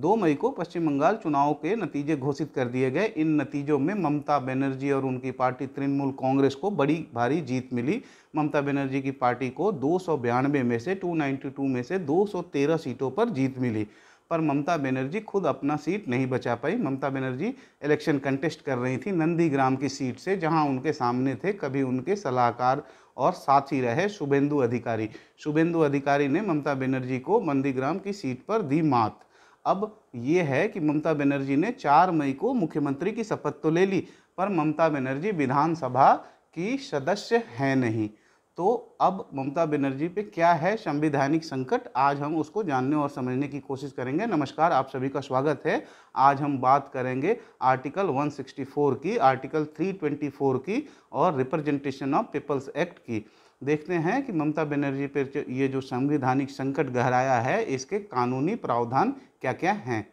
दो मई को पश्चिम बंगाल चुनाव के नतीजे घोषित कर दिए गए इन नतीजों में ममता बनर्जी और उनकी पार्टी तृणमूल कांग्रेस को बड़ी भारी जीत मिली ममता बनर्जी की पार्टी को दो में से 292 में से 213 सीटों पर जीत मिली पर ममता बनर्जी खुद अपना सीट नहीं बचा पाई ममता बनर्जी इलेक्शन कंटेस्ट कर रही थी नंदीग्राम की सीट से जहां उनके सामने थे कभी उनके सलाहकार और साथ ही रहे शुभेंदु अधिकारी शुभेंदु अधिकारी ने ममता बनर्जी को नंदीग्राम की सीट पर दी मात अब ये है कि ममता बनर्जी ने 4 मई को मुख्यमंत्री की शपथ तो ले ली पर ममता बनर्जी विधानसभा की सदस्य हैं नहीं तो अब ममता बनर्जी पे क्या है संवैधानिक संकट आज हम उसको जानने और समझने की कोशिश करेंगे नमस्कार आप सभी का स्वागत है आज हम बात करेंगे आर्टिकल 164 की आर्टिकल 324 की और रिप्रेजेंटेशन ऑफ पीपल्स एक्ट की देखते हैं कि ममता बनर्जी पर ये जो संवैधानिक संकट गहराया है इसके कानूनी प्रावधान क्या क्या हैं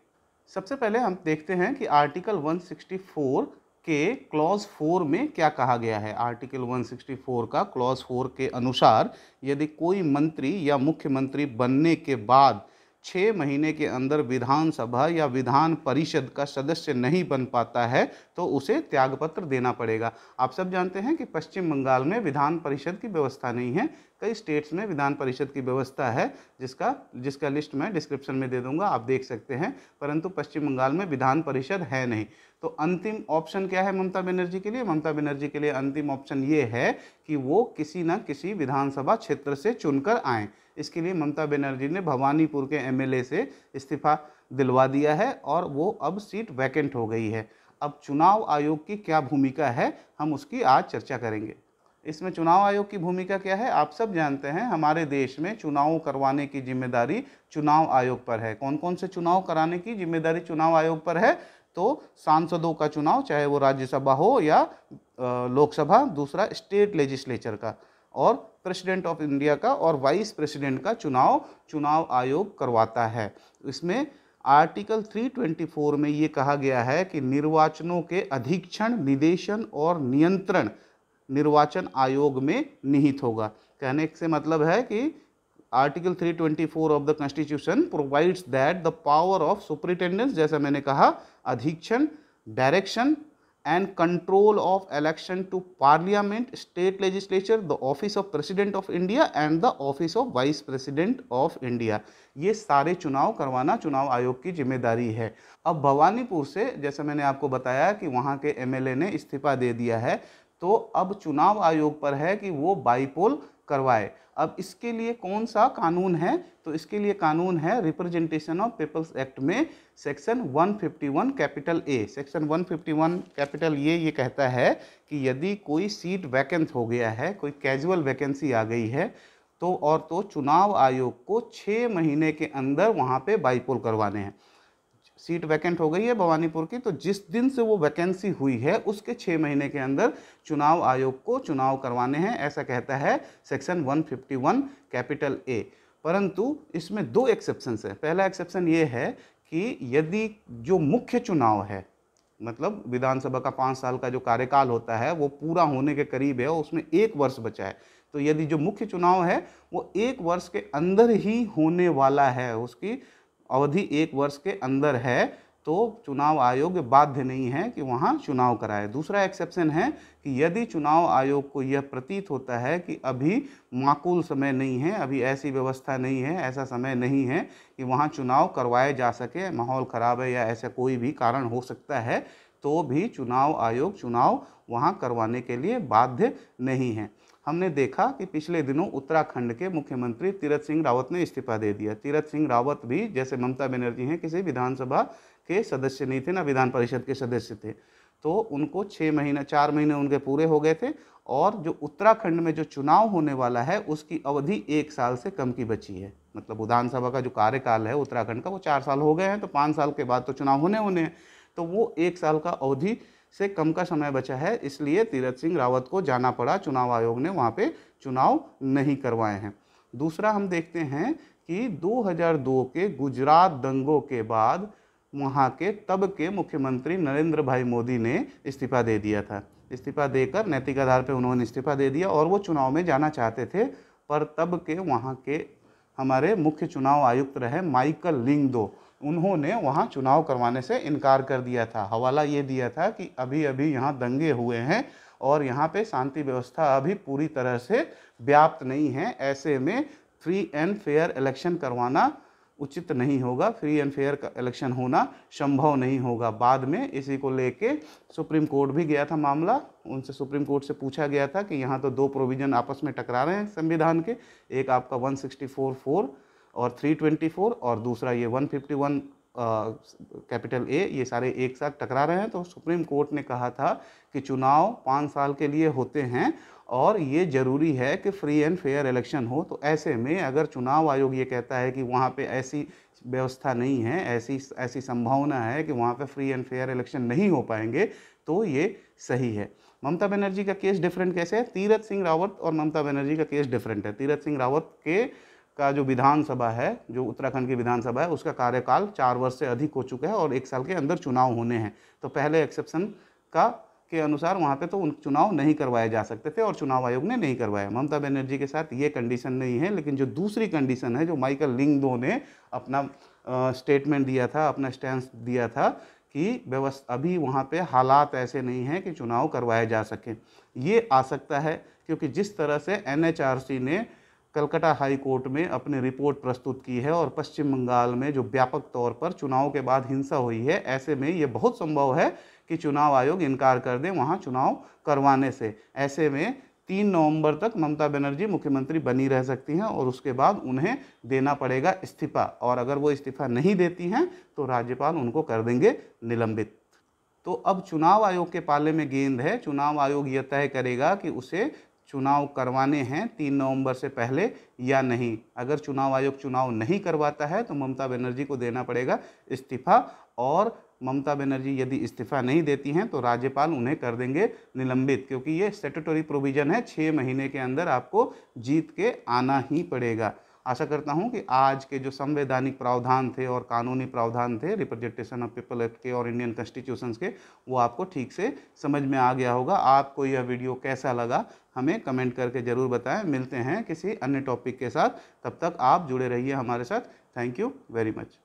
सबसे पहले हम देखते हैं कि आर्टिकल 164 के क्लॉज फोर में क्या कहा गया है आर्टिकल 164 का क्लॉज फोर के अनुसार यदि कोई मंत्री या मुख्यमंत्री बनने के बाद छः महीने के अंदर विधानसभा या विधान परिषद का सदस्य नहीं बन पाता है तो उसे त्यागपत्र देना पड़ेगा आप सब जानते हैं कि पश्चिम बंगाल में विधान परिषद की व्यवस्था नहीं है कई स्टेट्स में विधान परिषद की व्यवस्था है जिसका जिसका लिस्ट मैं डिस्क्रिप्शन में दे दूंगा आप देख सकते हैं परंतु पश्चिम बंगाल में विधान परिषद है नहीं तो अंतिम ऑप्शन क्या है ममता बनर्जी के लिए ममता बनर्जी के लिए अंतिम ऑप्शन ये है कि वो किसी न किसी विधानसभा क्षेत्र से चुनकर आएँ इसके लिए ममता बनर्जी ने भवानीपुर के एम से इस्तीफा दिलवा दिया है और वो अब सीट वैकेंट हो गई है अब चुनाव आयोग की क्या भूमिका है हम उसकी आज चर्चा करेंगे इसमें चुनाव आयोग की भूमिका क्या है आप सब जानते हैं हमारे देश में चुनाव करवाने की जिम्मेदारी चुनाव आयोग पर है कौन कौन से चुनाव कराने की जिम्मेदारी चुनाव आयोग पर है तो सांसदों का चुनाव चाहे वो राज्यसभा हो या लोकसभा दूसरा स्टेट लेजिस्लेचर का और प्रेसिडेंट ऑफ इंडिया का और वाइस प्रेसिडेंट का चुनाव चुनाव आयोग करवाता है इसमें आर्टिकल 324 में ये कहा गया है कि निर्वाचनों के अधीक्षण निदेशन और नियंत्रण निर्वाचन आयोग में निहित होगा कहने से मतलब है कि article 324 of the constitution provides that the power of superintendence जैसा मैंने कहा अधीक्षण direction and control of election to parliament state legislature the office of president of India and the office of vice president of India ये सारे चुनाव करवाना चुनाव आयोग की जिम्मेदारी है अब भवानीपुर से जैसे मैंने आपको बताया कि वहाँ के एमएलए ने इस्तीफा दे दिया है तो अब चुनाव आयोग पर है कि वो बाईपोल करवाए अब इसके लिए कौन सा कानून है तो इसके लिए कानून है रिप्रेजेंटेशन ऑफ पीपल्स एक्ट में section 151 capital A section 151 capital A ये कहता है कि यदि कोई सीट वैकेंस हो गया है कोई कैजुअल वैकेंसी आ गई है तो और तो चुनाव आयोग को छः महीने के अंदर वहाँ पे बाईपोल करवाने हैं सीट वैकेंट हो गई है भवानीपुर की तो जिस दिन से वो वैकेंसी हुई है उसके छः महीने के अंदर चुनाव आयोग को चुनाव करवाने हैं ऐसा कहता है सेक्शन 151 कैपिटल ए परंतु इसमें दो एक्सेप्शंस हैं पहला एक्सेप्शन ये है कि यदि जो मुख्य चुनाव है मतलब विधानसभा का पाँच साल का जो कार्यकाल होता है वो पूरा होने के करीब है और उसमें एक वर्ष बचा है तो यदि जो मुख्य चुनाव है वो एक वर्ष के अंदर ही होने वाला है उसकी अवधि एक वर्ष के अंदर है तो चुनाव आयोग बाध्य नहीं है कि वहाँ चुनाव कराए दूसरा एक्सेप्शन है कि यदि चुनाव आयोग को यह प्रतीत होता है कि अभी माकूल समय नहीं है अभी ऐसी व्यवस्था नहीं है ऐसा समय नहीं है कि वहाँ चुनाव करवाए जा सके माहौल ख़राब है या ऐसा कोई भी कारण हो सकता है तो भी चुनाव आयोग चुनाव वहाँ करवाने के लिए बाध्य नहीं है हमने देखा कि पिछले दिनों उत्तराखंड के मुख्यमंत्री तीरथ सिंह रावत ने इस्तीफा दे दिया तीरथ सिंह रावत भी जैसे ममता बनर्जी हैं किसी विधानसभा के सदस्य नहीं थे ना विधान परिषद के सदस्य थे तो उनको छः महीने चार महीने उनके पूरे हो गए थे और जो उत्तराखंड में जो चुनाव होने वाला है उसकी अवधि एक साल से कम की बची है मतलब विधानसभा का जो कार्यकाल है उत्तराखंड का वो चार साल हो गए हैं तो पाँच साल के बाद तो चुनाव होने होने हैं तो वो एक साल का अवधि से कम का समय बचा है इसलिए तीरथ सिंह रावत को जाना पड़ा चुनाव आयोग ने वहाँ पे चुनाव नहीं करवाए हैं दूसरा हम देखते हैं कि 2002 के गुजरात दंगों के बाद वहाँ के तब के मुख्यमंत्री नरेंद्र भाई मोदी ने इस्तीफा दे दिया था इस्तीफा देकर नैतिक आधार पर उन्होंने इस्तीफा दे दिया और वो चुनाव में जाना चाहते थे पर तब के वहाँ के हमारे मुख्य चुनाव आयुक्त रहे माइकल लिंगदो उन्होंने वहाँ चुनाव करवाने से इनकार कर दिया था हवाला ये दिया था कि अभी अभी यहाँ दंगे हुए हैं और यहाँ पे शांति व्यवस्था अभी पूरी तरह से व्याप्त नहीं है ऐसे में फ्री एंड फेयर इलेक्शन करवाना उचित नहीं होगा फ्री एंड फेयर इलेक्शन होना संभव नहीं होगा बाद में इसी को लेके सुप्रीम कोर्ट भी गया था मामला उनसे सुप्रीम कोर्ट से पूछा गया था कि यहाँ तो दो प्रोविज़न आपस में टकरा रहे हैं संविधान के एक आपका 164 फोर और 324 और दूसरा ये 151 कैपिटल ए ये सारे एक साथ टकरा रहे हैं तो सुप्रीम कोर्ट ने कहा था कि चुनाव पाँच साल के लिए होते हैं और ये ज़रूरी है कि फ्री एंड फेयर इलेक्शन हो तो ऐसे में अगर चुनाव आयोग ये कहता है कि वहाँ पे ऐसी व्यवस्था नहीं है ऐसी ऐसी संभावना है कि वहाँ पे फ्री एंड फेयर इलेक्शन नहीं हो पाएंगे तो ये सही है ममता बनर्जी का केस डिफरेंट कैसे है तीरथ सिंह रावत और ममता बनर्जी का केस डिफरेंट है तीरथ सिंह रावत के का जो विधानसभा है जो उत्तराखंड की विधानसभा है उसका कार्यकाल चार वर्ष से अधिक हो चुका है और एक साल के अंदर चुनाव होने हैं तो पहले एक्सेप्शन का के अनुसार वहाँ पे तो उन चुनाव नहीं करवाए जा सकते थे और चुनाव आयोग ने नहीं करवाया ममता बनर्जी के साथ ये कंडीशन नहीं है लेकिन जो दूसरी कंडीशन है जो माइकल लिंगदो ने अपना स्टेटमेंट दिया था अपना स्टैंड दिया था कि व्यवस्था अभी वहाँ पे हालात ऐसे नहीं हैं कि चुनाव करवाए जा सकें ये आ सकता है क्योंकि जिस तरह से एन ने कलकत्ता हाई कोर्ट में अपनी रिपोर्ट प्रस्तुत की है और पश्चिम बंगाल में जो व्यापक तौर पर चुनाव के बाद हिंसा हुई है ऐसे में ये बहुत संभव है कि चुनाव आयोग इनकार कर दे वहाँ चुनाव करवाने से ऐसे में तीन नवंबर तक ममता बनर्जी मुख्यमंत्री बनी रह सकती हैं और उसके बाद उन्हें देना पड़ेगा इस्तीफा और अगर वो इस्तीफा नहीं देती हैं तो राज्यपाल उनको कर देंगे निलंबित तो अब चुनाव आयोग के पाले में गेंद है चुनाव आयोग यह तय करेगा कि उसे चुनाव करवाने हैं तीन नवंबर से पहले या नहीं अगर चुनाव आयोग चुनाव नहीं करवाता है तो ममता बनर्जी को देना पड़ेगा इस्तीफा और ममता बनर्जी यदि इस्तीफा नहीं देती हैं तो राज्यपाल उन्हें कर देंगे निलंबित क्योंकि ये स्टेटूटरी प्रोविज़न है छः महीने के अंदर आपको जीत के आना ही पड़ेगा आशा करता हूँ कि आज के जो संवैधानिक प्रावधान थे और कानूनी प्रावधान थे रिप्रेजेंटेशन ऑफ पीपल एक्ट के और इंडियन कॉन्स्टिट्यूशन के वो आपको ठीक से समझ में आ गया होगा आपको यह वीडियो कैसा लगा हमें कमेंट करके ज़रूर बताएं मिलते हैं किसी अन्य टॉपिक के साथ तब तक आप जुड़े रहिए हमारे साथ थैंक यू वेरी मच